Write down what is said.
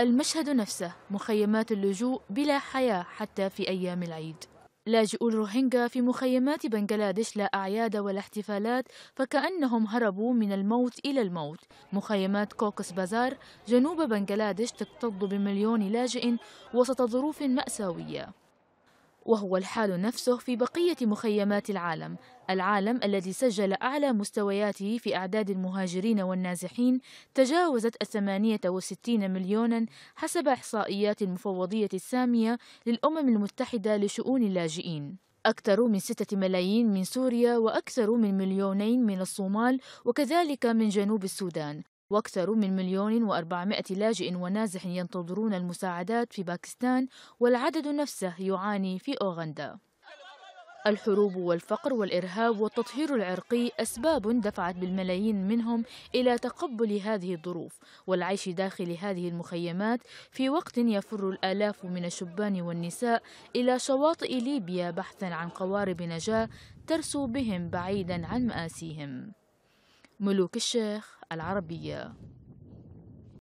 المشهد نفسه مخيمات اللجوء بلا حياة حتى في أيام العيد لاجئو الروهينجا في مخيمات بنغلاديش لا أعياد ولا احتفالات فكأنهم هربوا من الموت إلى الموت مخيمات كوكس بازار جنوب بنغلاديش تكتظ بمليون لاجئ وسط ظروف مأساوية وهو الحال نفسه في بقية مخيمات العالم العالم الذي سجل أعلى مستوياته في أعداد المهاجرين والنازحين تجاوزت الثمانية وستين مليونا حسب إحصائيات المفوضية السامية للأمم المتحدة لشؤون اللاجئين أكثر من ستة ملايين من سوريا وأكثر من مليونين من الصومال وكذلك من جنوب السودان واكثر من مليون وأربعمائة لاجئ ونازح ينتظرون المساعدات في باكستان والعدد نفسه يعاني في أوغندا الحروب والفقر والإرهاب والتطهير العرقي أسباب دفعت بالملايين منهم إلى تقبل هذه الظروف والعيش داخل هذه المخيمات في وقت يفر الآلاف من الشبان والنساء إلى شواطئ ليبيا بحثا عن قوارب نجاة ترسو بهم بعيدا عن مآسيهم ملوك الشيخ العربية